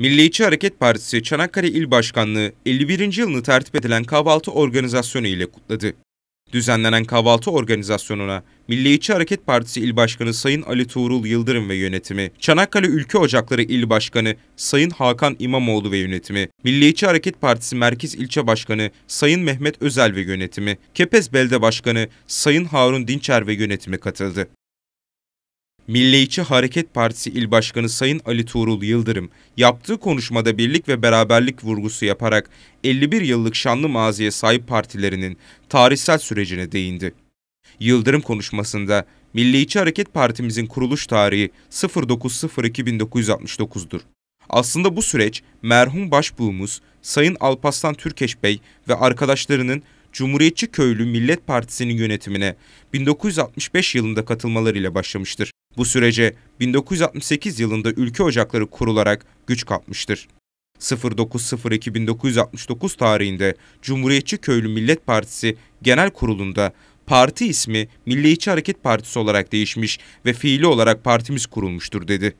Milliyetçi Hareket Partisi Çanakkale İl Başkanlığı 51. yılını tertip edilen kahvaltı organizasyonu ile kutladı. Düzenlenen kahvaltı organizasyonuna Milliyetçi Hareket Partisi İl Başkanı Sayın Ali Tuğrul Yıldırım ve yönetimi, Çanakkale Ülke Ocakları İl Başkanı Sayın Hakan İmamoğlu ve yönetimi, Milliyetçi Hareket Partisi Merkez İlçe Başkanı Sayın Mehmet Özel ve yönetimi, Kepez Belde Başkanı Sayın Harun Dinçer ve yönetimi katıldı. Milliyetçi Hareket Partisi İl Başkanı Sayın Ali Tuğrul Yıldırım yaptığı konuşmada birlik ve beraberlik vurgusu yaparak 51 yıllık şanlı maziye sahip partilerinin tarihsel sürecine değindi. Yıldırım konuşmasında Milliyetçi Hareket Partimizin kuruluş tarihi 09.02.1969'dur. Aslında bu süreç merhum başbuğumuz Sayın Alpaslan Türkeş Bey ve arkadaşlarının Cumhuriyetçi Köylü Millet Partisi'nin yönetimine 1965 yılında katılmalarıyla başlamıştır. Bu sürece 1968 yılında ülke ocakları kurularak güç kapmıştır. 09.02.1969 tarihinde Cumhuriyetçi Köylü Millet Partisi Genel Kurulu'nda parti ismi Milliyetçi Hareket Partisi olarak değişmiş ve fiili olarak partimiz kurulmuştur dedi.